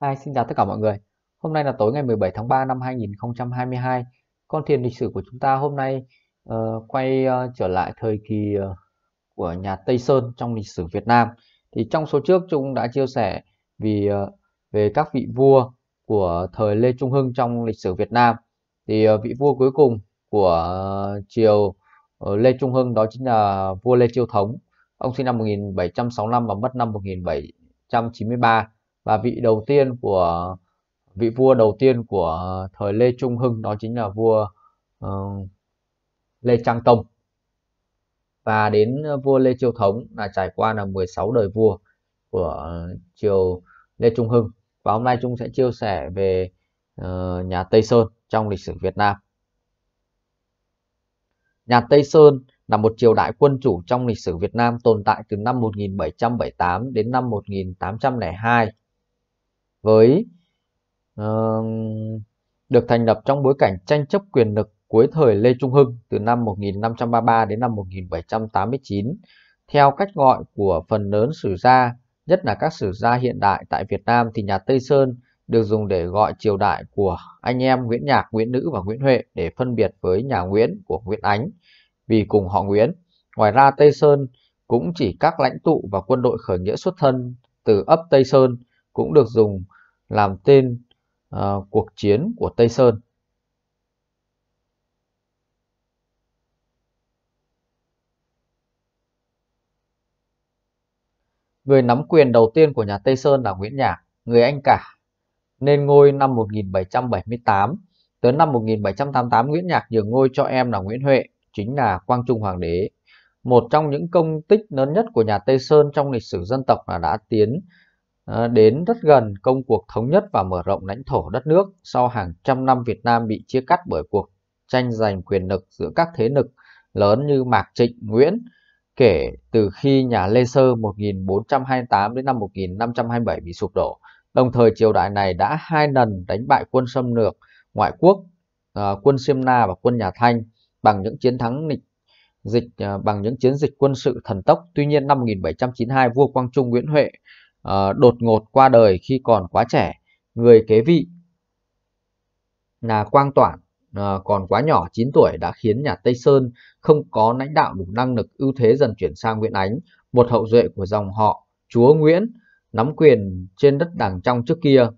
Hai, xin chào tất cả mọi người. Hôm nay là tối ngày 17 tháng 3 năm 2022. Con thiền lịch sử của chúng ta hôm nay uh, quay uh, trở lại thời kỳ uh, của nhà Tây Sơn trong lịch sử Việt Nam. Thì trong số trước chúng đã chia sẻ vì uh, về các vị vua của thời Lê Trung Hưng trong lịch sử Việt Nam. Thì uh, vị vua cuối cùng của uh, triều Lê Trung Hưng đó chính là vua Lê Chiêu Thống. Ông sinh năm 1765 và mất năm 1793 và vị đầu tiên của vị vua đầu tiên của thời Lê Trung Hưng đó chính là vua uh, Lê Trang Tông và đến vua Lê Chiêu Thống là trải qua là 16 đời vua của triều Lê Trung Hưng và hôm nay chúng sẽ chia sẻ về uh, nhà Tây Sơn trong lịch sử Việt Nam nhà Tây Sơn là một triều đại quân chủ trong lịch sử Việt Nam tồn tại từ năm 1778 đến năm 1802 với uh, được thành lập trong bối cảnh tranh chấp quyền lực cuối thời Lê Trung Hưng từ năm 1533 đến năm 1789 theo cách gọi của phần lớn sử gia, nhất là các sử gia hiện đại tại Việt Nam thì nhà Tây Sơn được dùng để gọi triều đại của anh em Nguyễn Nhạc, Nguyễn Nữ và Nguyễn Huệ để phân biệt với nhà Nguyễn của Nguyễn Ánh vì cùng họ Nguyễn. Ngoài ra Tây Sơn cũng chỉ các lãnh tụ và quân đội khởi nghĩa xuất thân từ ấp Tây Sơn cũng được dùng làm tên uh, cuộc chiến của Tây Sơn. Người nắm quyền đầu tiên của nhà Tây Sơn là Nguyễn Nhạc, người anh cả, nên ngôi năm 1778. Tới năm 1788 Nguyễn Nhạc nhường ngôi cho em là Nguyễn Huệ, chính là Quang Trung Hoàng đế. Một trong những công tích lớn nhất của nhà Tây Sơn trong lịch sử dân tộc là đã tiến Ờ, đến rất gần công cuộc thống nhất và mở rộng lãnh thổ đất nước sau hàng trăm năm Việt Nam bị chia cắt bởi cuộc tranh giành quyền lực giữa các thế lực lớn như Mạc Trịnh, Nguyễn kể từ khi nhà Lê Sơ 1428 đến năm 1527 bị sụp đổ. Đồng thời triều đại này đã hai lần đánh bại quân xâm lược ngoại quốc, ờ, quân Siêm Na và quân nhà Thanh bằng những chiến thắng lịch dịch ờ, bằng những chiến dịch quân sự thần tốc. Tuy nhiên năm 1792 vua Quang Trung Nguyễn Huệ uh, đột ngột qua đời khi còn quá trẻ, người kế vị là Quang Toản uh, còn quá nhỏ 9 tuổi đã khiến nhà Tây Sơn không có lãnh đạo đủ năng lực ưu thế dần chuyển sang Nguyễn Ánh, một hậu duệ của dòng họ Chúa Nguyễn nắm quyền trên đất đảng trong trước kia.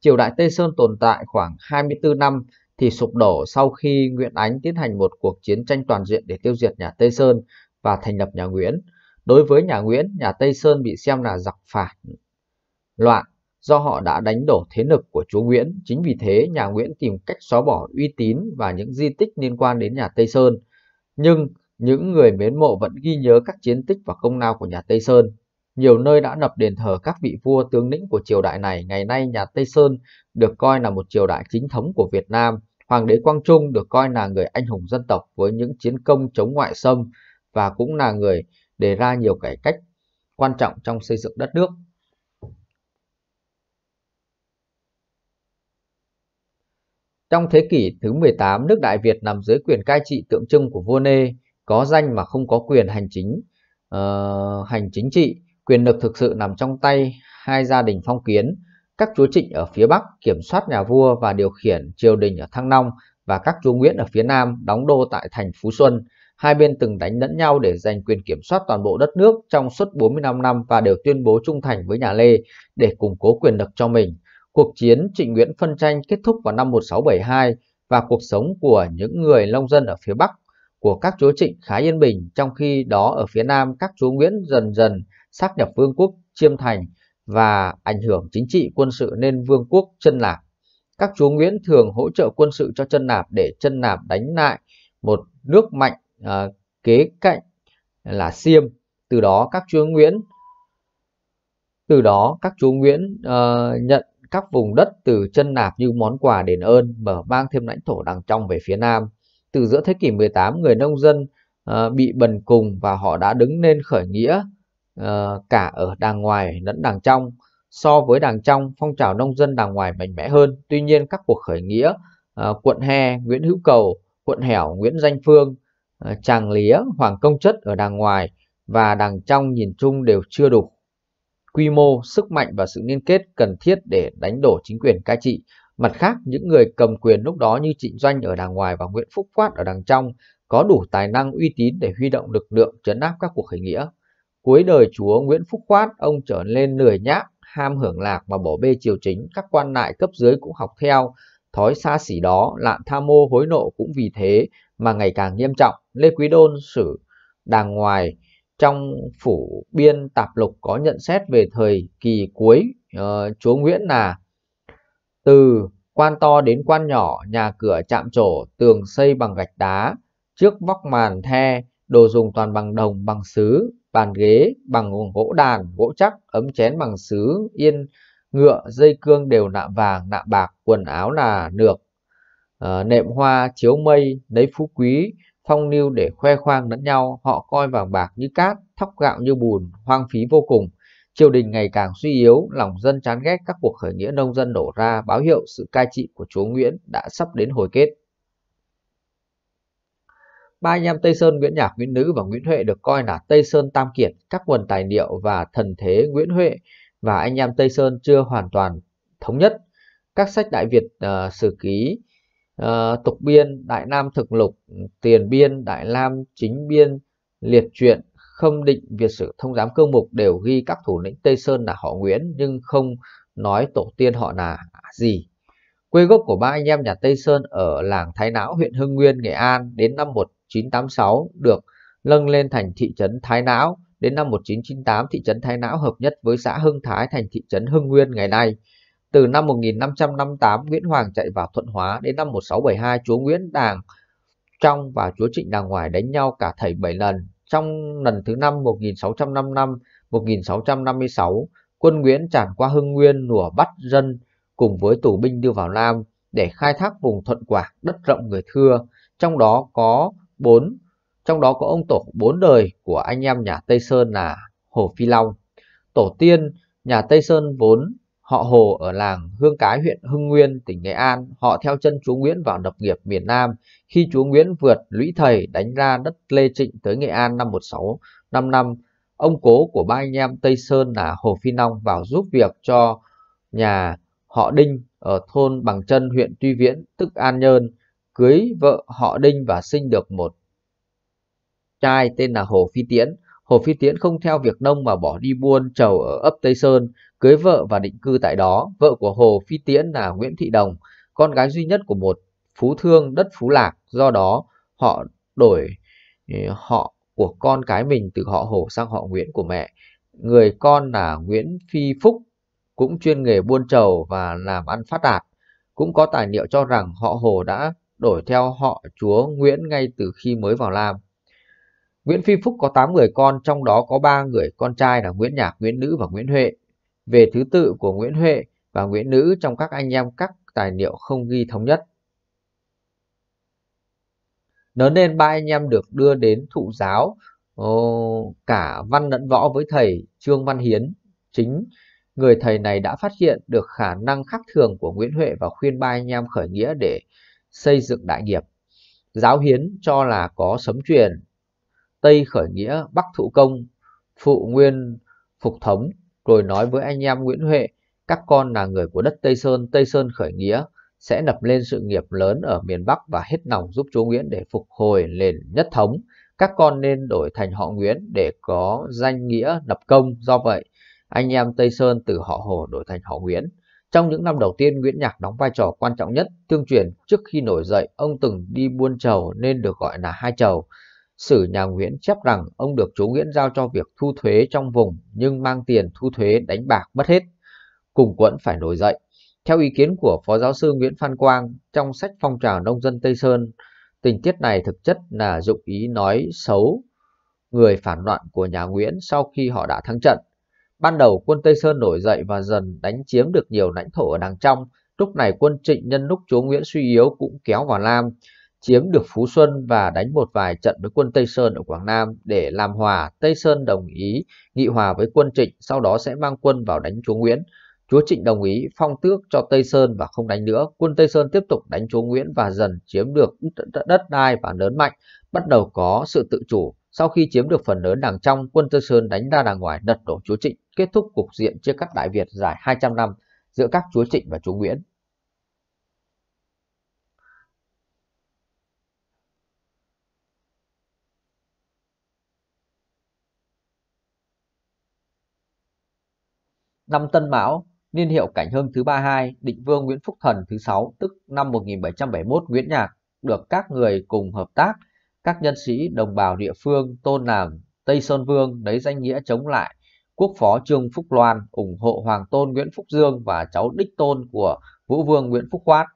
Triều đại Tây Sơn tồn tại khoảng 24 năm thì sụp đổ sau khi Nguyễn Ánh tiến hành một cuộc chiến tranh toàn diện để tiêu diệt nhà Tây Sơn và thành lập nhà Nguyễn. Đối với nhà Nguyễn, nhà Tây Sơn bị xem là giặc phản loạn do họ đã đánh đổ thế lực của chúa Nguyễn. Chính vì thế, nhà Nguyễn tìm cách xóa bỏ uy tín và những di tích liên quan đến nhà Tây Sơn. Nhưng những người mến mộ vẫn ghi nhớ các chiến tích và công lao của nhà Tây Sơn. Nhiều nơi đã lập đền thờ các vị vua tướng lĩnh của triều đại này. Ngày nay, nhà Tây Sơn được coi là một triều đại chính thống của Việt Nam. Hoàng đế Quang Trung được coi là người anh hùng dân tộc với những chiến công chống ngoại xâm và cũng là người đề ra nhiều cải cách quan trọng trong xây dựng đất nước. Trong thế kỷ thứ 18, nước Đại Việt nằm dưới quyền cai trị tượng trưng của vua Nê, có danh mà không có quyền hành chính, uh, hành chính trị, quyền lực thực sự nằm trong tay hai gia đình phong kiến, các chúa Trịnh ở phía Bắc kiểm soát nhà vua và điều khiển triều đình ở Thăng Long và các chúa Nguyễn ở phía Nam đóng đô tại thành Phú Xuân. Hai bên từng đánh lẫn nhau để giành quyền kiểm soát toàn bộ đất nước trong suốt 45 năm và đều tuyên bố trung thành với nhà Lê để củng cố quyền lực cho mình. Cuộc chiến Trịnh Nguyễn phân tranh kết thúc vào năm 1672 và cuộc sống của những người nông dân ở phía Bắc của các chúa Trịnh khá yên bình, trong khi đó ở phía Nam các chúa Nguyễn dần dần xác nhập vương quốc Chiêm Thành và ảnh hưởng chính trị quân sự nên vương quốc Trân lạp. Các chúa Nguyễn thường hỗ trợ quân sự cho Trân lạp để Trân lạp đánh lại một nước mạnh à, kế cạnh là Xiêm từ đó các chúa Nguyễn từ đó các chúa Nguyễn à, nhận các vùng đất từ chân nạp như món quà đền ơn mở mang thêm lãnh thổ đằng trong về phía nam từ giữa thế kỷ 18 người nông dân à, bị bần cùng và họ đã đứng lên khởi nghĩa à, cả ở đàng ngoài lẫn đàng trong so với đàng trong phong trào nông dân đàng ngoài mạnh mẽ hơn tuy nhiên các cuộc khởi nghĩa à, quận hè Nguyễn Hữu Cầu quận hẻo Nguyễn Danh Phương Ờ, chàng lía, hoàng công chất ở đàng ngoài và đàng trong nhìn chung đều chưa đủ. Quy mô, sức mạnh và sự liên kết cần thiết để đánh đổ chính quyền cai trị. Mặt khác, những người cầm quyền lúc đó như Trịnh Doanh ở đàng ngoài và Nguyễn Phúc quát ở đàng trong có đủ tài năng uy tín để huy động lực lượng chấn áp các cuộc khởi nghĩa. Cuối đời chúa Nguyễn Phúc quát ông trở nên lười nhác, ham hưởng lạc mà bỏ bê triều chính, các quan lại cấp dưới cũng học theo, thói xa xỉ đó, lạm tham mô hối nộ cũng vì thế mà ngày càng nghiêm trọng, Lê Quý Đôn sử đàng ngoài trong phủ biên tạp lục có nhận xét về thời kỳ cuối uh, chúa Nguyễn là từ quan to đến quan nhỏ, nhà cửa chạm trổ, tường xây bằng gạch đá, trước vóc màn the, đồ dùng toàn bằng đồng, bằng sứ, bàn ghế bằng gỗ đàn, gỗ chắc, ấm chén bằng sứ, yên ngựa, dây cương đều nạm vàng, nạm bạc, quần áo là nược, Ờ, nệm hoa chiếu mây lấy phú quý phong lưu để khoe khoang lẫn nhau họ coi vàng bạc như cát thóc gạo như bùn hoang phí vô cùng triều đình ngày càng suy yếu lòng dân chán ghét các cuộc khởi nghĩa nông dân nổ ra báo hiệu sự cai trị của chúa nguyễn đã sắp đến hồi kết ba anh em Tây Sơn Nguyễn Nhạc Nguyễn Nữ và Nguyễn Huệ được coi là Tây Sơn Tam Kiệt, các nguồn tài liệu và thần thế Nguyễn Huệ và anh em Tây Sơn chưa hoàn toàn thống nhất. Các sách Đại Việt uh, sử ký uh, tục biên đại nam thực lục tiền biên đại nam chính biên liệt truyện khâm định việt sử thông giám cơ mục đều ghi các thủ lĩnh tây sơn là họ nguyễn nhưng không nói tổ tiên họ là gì quê gốc của ba anh em nhà tây sơn ở làng thái não huyện hưng nguyên nghệ an đến năm 1986 được nâng lên thành thị trấn thái não đến năm 1998 thị trấn thái não hợp nhất với xã hưng thái thành thị trấn hưng nguyên ngày nay từ năm 1558, Nguyễn Hoàng chạy vào Thuận Hóa, đến năm 1672, chúa Nguyễn Đàng trong và chúa Trịnh Đàng ngoài đánh nhau cả thầy 7 lần. Trong lần thứ năm 1655, 1656, quân Nguyễn tràn qua Hưng Nguyên lùa bắt dân cùng với tù binh đưa vào Nam để khai thác vùng Thuận Quảng đất rộng người thưa, trong đó có bốn trong đó có ông tổ bốn đời của anh em nhà Tây Sơn là Hồ Phi Long. Tổ tiên nhà Tây Sơn vốn Họ Hồ ở làng Hương Cái huyện Hưng Nguyên, tỉnh Nghệ An, họ theo chân chúa Nguyễn vào lập nghiệp miền Nam khi chúa Nguyễn vượt lũy thầy đánh ra đất Lê Trịnh tới Nghệ An năm 1655. Ông cố của ba anh em Tây Sơn là Hồ Phi Nong vào giúp việc cho nhà họ Đinh ở thôn Bằng Chân huyện Tuy Viễn, tức An Nhơn, cưới vợ họ Đinh và sinh được một trai tên là Hồ Phi Tiễn. Hồ Phi Tiễn không theo việc nông mà bỏ đi buôn trầu ở ấp Tây Sơn, cưới vợ và định cư tại đó. Vợ của Hồ Phi Tiễn là Nguyễn Thị Đồng, con gái duy nhất của một phú thương đất Phú Lạc, do đó họ đổi ừ, họ của con cái mình từ họ Hồ sang họ Nguyễn của mẹ. Người con là Nguyễn Phi Phúc, cũng chuyên nghề buôn trầu và làm ăn phát đạt. Cũng có tài liệu cho rằng họ Hồ đã đổi theo họ chúa Nguyễn ngay từ khi mới vào Lam. Nguyễn Phi Phúc có 8 người con, trong đó có 3 người con trai là Nguyễn Nhạc, Nguyễn Nữ và Nguyễn Huệ. Về thứ tự của Nguyễn Huệ và Nguyễn Nữ trong các anh em các tài liệu không ghi thống nhất. Lớn lên ba anh em được đưa đến thụ giáo, ờ, cả văn lẫn võ với thầy Trương Văn Hiến. Chính người thầy này đã phát hiện được khả năng khác thường của Nguyễn Huệ và khuyên ba anh em khởi nghĩa để xây dựng đại nghiệp. Giáo Hiến cho là có sấm truyền Tây khởi nghĩa Bắc thụ công, phụ nguyên phục thống, rồi nói với anh em Nguyễn Huệ, các con là người của đất Tây Sơn, Tây Sơn khởi nghĩa, sẽ nập lên sự nghiệp lớn ở miền Bắc và hết lòng giúp chúa Nguyễn để phục hồi nền nhất thống. Các con nên đổi thành họ Nguyễn để có danh nghĩa lập công. Do vậy, anh em Tây Sơn từ họ Hồ đổi thành họ Nguyễn. Trong những năm đầu tiên, Nguyễn Nhạc đóng vai trò quan trọng nhất. Tương truyền trước khi nổi dậy, ông từng đi buôn trầu nên được gọi là hai trầu. Sử nhà Nguyễn chép rằng ông được chú Nguyễn giao cho việc thu thuế trong vùng nhưng mang tiền thu thuế đánh bạc mất hết. Cùng quẫn phải nổi dậy. Theo ý kiến của Phó Giáo sư Nguyễn Phan Quang trong sách Phong trào Nông dân Tây Sơn, tình tiết này thực chất là dụng ý nói xấu người phản loạn của nhà Nguyễn sau khi họ đã thắng trận. Ban đầu quân Tây Sơn nổi dậy và dần đánh chiếm được nhiều lãnh thổ ở đằng trong, lúc này quân Trịnh nhân lúc chúa Nguyễn suy yếu cũng kéo vào Nam, chiếm được Phú Xuân và đánh một vài trận với quân Tây Sơn ở Quảng Nam để làm hòa. Tây Sơn đồng ý nghị hòa với quân Trịnh, sau đó sẽ mang quân vào đánh chúa Nguyễn. Chúa Trịnh đồng ý phong tước cho Tây Sơn và không đánh nữa. Quân Tây Sơn tiếp tục đánh chúa Nguyễn và dần chiếm được đất đai và lớn mạnh, bắt đầu có sự tự chủ. Sau khi chiếm được phần lớn đàng trong, quân Tây Sơn đánh ra đàng ngoài đật đổ chúa Trịnh, kết thúc cục diện chia cắt Đại Việt dài 200 năm giữa các chúa Trịnh và chúa Nguyễn. Năm Tân Mão, niên hiệu Cảnh Hưng thứ 32, định vương Nguyễn Phúc Thần thứ 6, tức năm 1771 Nguyễn Nhạc, được các người cùng hợp tác, các nhân sĩ đồng bào địa phương tôn làm Tây Sơn Vương lấy danh nghĩa chống lại quốc phó Trương Phúc Loan ủng hộ Hoàng tôn Nguyễn Phúc Dương và cháu đích tôn của Vũ Vương Nguyễn Phúc Khoát.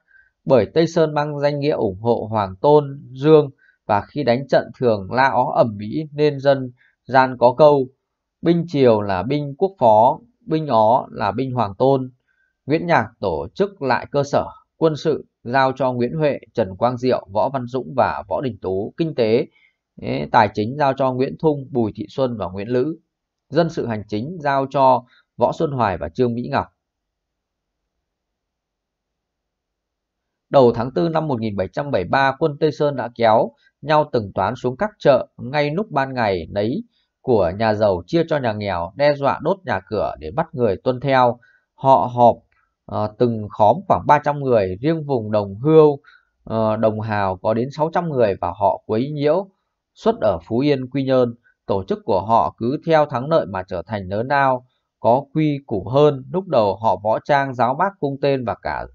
Bởi Tây Sơn mang danh nghĩa ủng hộ Hoàng tôn Dương và khi đánh trận thường la ó ẩm mỹ nên dân gian có câu binh triều là binh quốc phó binh Ó là binh Hoàng Tôn. Nguyễn Nhạc tổ chức lại cơ sở quân sự giao cho Nguyễn Huệ, Trần Quang Diệu, Võ Văn Dũng và Võ Đình Tú, kinh tế, tài chính giao cho Nguyễn Thung, Bùi Thị Xuân và Nguyễn Lữ, dân sự hành chính giao cho Võ Xuân Hoài và Trương Mỹ Ngọc. Đầu tháng 4 năm 1773, quân Tây Sơn đã kéo nhau từng toán xuống các chợ ngay lúc ban ngày nấy của nhà giàu chia cho nhà nghèo, đe dọa đốt nhà cửa để bắt người tuân theo. Họ họp à, từng khóm khoảng 300 người, riêng vùng đồng hưu, à, đồng hào có đến 600 người và họ quấy nhiễu, xuất ở Phú Yên, Quy Nhơn. Tổ chức của họ cứ theo thắng lợi mà trở thành lớn ao, có quy củ hơn. Lúc đầu họ võ trang, giáo bác cung tên và cả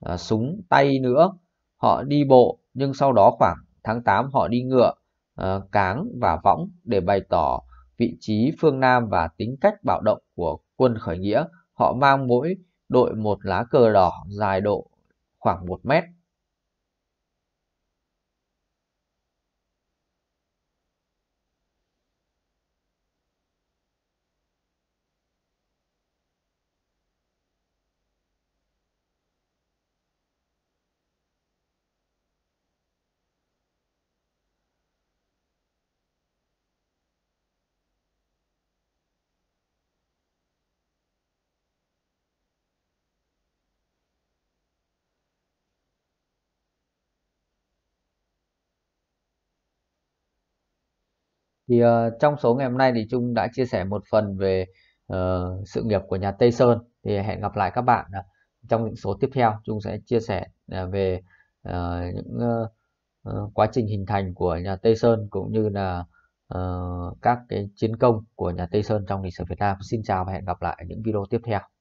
à, súng tay nữa. Họ đi bộ, nhưng sau đó khoảng tháng 8 họ đi ngựa, à, cáng và võng để bày tỏ vị trí phương Nam và tính cách bạo động của quân khởi nghĩa, họ mang mỗi đội một lá cờ đỏ dài độ khoảng 1 mét thì uh, trong số ngày hôm nay thì Trung đã chia sẻ một phần về uh, sự nghiệp của nhà Tây Sơn thì hẹn gặp lại các bạn uh, trong những số tiếp theo Trung sẽ chia sẻ uh, về uh, những uh, uh, quá trình hình thành của nhà Tây Sơn cũng như là uh, các cái chiến công của nhà Tây Sơn trong lịch sử Việt Nam. Xin chào và hẹn gặp lại ở những video tiếp theo.